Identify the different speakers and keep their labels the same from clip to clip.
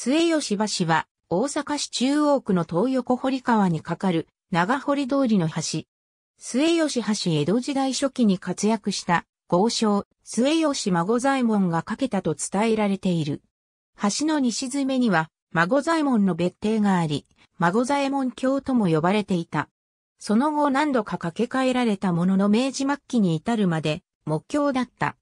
Speaker 1: 末吉橋は、大阪市中央区の東横堀川に架かる長堀通りの橋。末吉橋江戸時代初期に活躍した豪商、末吉孫左衛門が架けたと伝えられている。橋の西詰めには、孫左衛門の別邸があり、孫左衛門橋とも呼ばれていた。その後何度か架け替えられたものの明治末期に至るまで、木橋だった。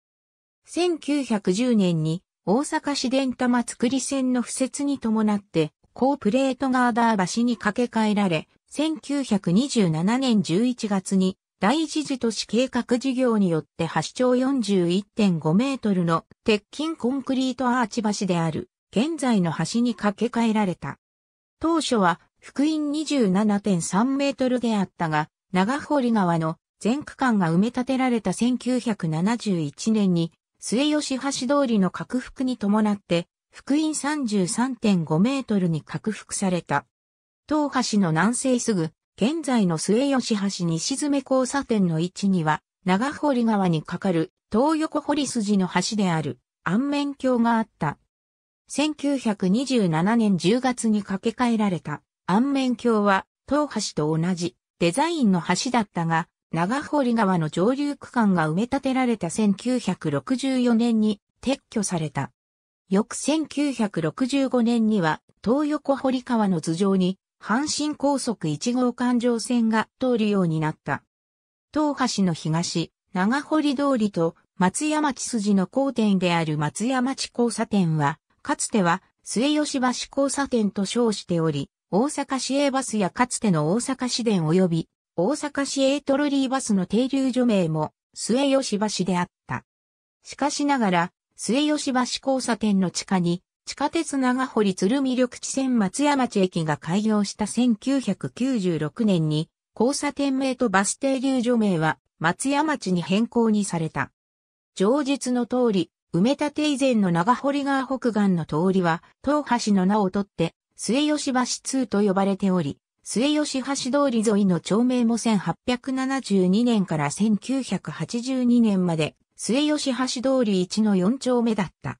Speaker 1: 1910年に大阪市電玉造り線の付設に伴って、高プレートガーダー橋に架け替えられ、1927年11月に第一次都市計画事業によって橋長41.5メートルの鉄筋コンクリートアーチ橋である現在の橋に架け替えられた。当初は福音27.3メートルであったが、長堀川の全区間が埋め立てられた1971年に末吉橋通りの拡幅に伴って、福音33.5メートルに拡幅された。東橋の南西すぐ、現在の末吉橋西詰交差点の位置には、長堀川に架かる東横堀筋の橋である安面橋があった。1927年10月に架け替えられた安面橋は東橋と同じデザインの橋だったが、長堀川の上流区間が埋め立てられた1964年に撤去された。翌1965年には東横堀川の頭上に阪神高速1号環状線が通るようになった。東橋の東、長堀通りと松山地筋の交点である松山地交差点は、かつては末吉橋交差点と称しており、大阪市営バスやかつての大阪市電及び大阪市営トロリーバスの停留所名も末吉橋であった。しかしながら、末吉橋交差点の地下に、地下鉄長堀鶴見緑地線松屋町駅が開業した1996年に、交差点名とバス停留所名は松屋町に変更にされた。上述の通り、埋め立て以前の長堀川北岸の通りは、東橋の名をとって、末吉橋通と呼ばれており、末吉橋通り沿いの町名も1872年から1982年まで、末吉橋通り1の4丁目だった。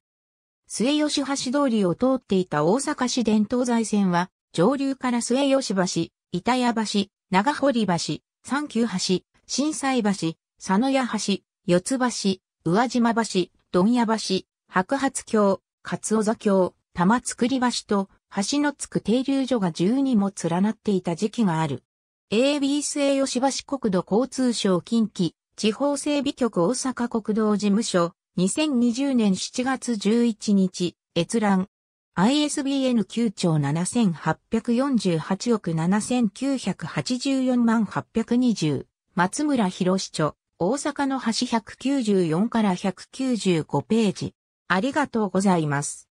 Speaker 1: 末吉橋通りを通っていた大阪市伝統財線は、上流から末吉橋、板谷橋、長堀橋、三九橋、震災橋、佐野屋橋、四つ橋、宇和島橋、どん屋橋、白髪橋、勝尾座橋、玉造橋と、橋のつく停留所が12も連なっていた時期がある。AB 末吉橋国土交通省近畿地方整備局大阪国道事務所2020年7月11日閲覧 ISBN 9兆7848億7984万820松村博士著大阪の橋194から195ページありがとうございます。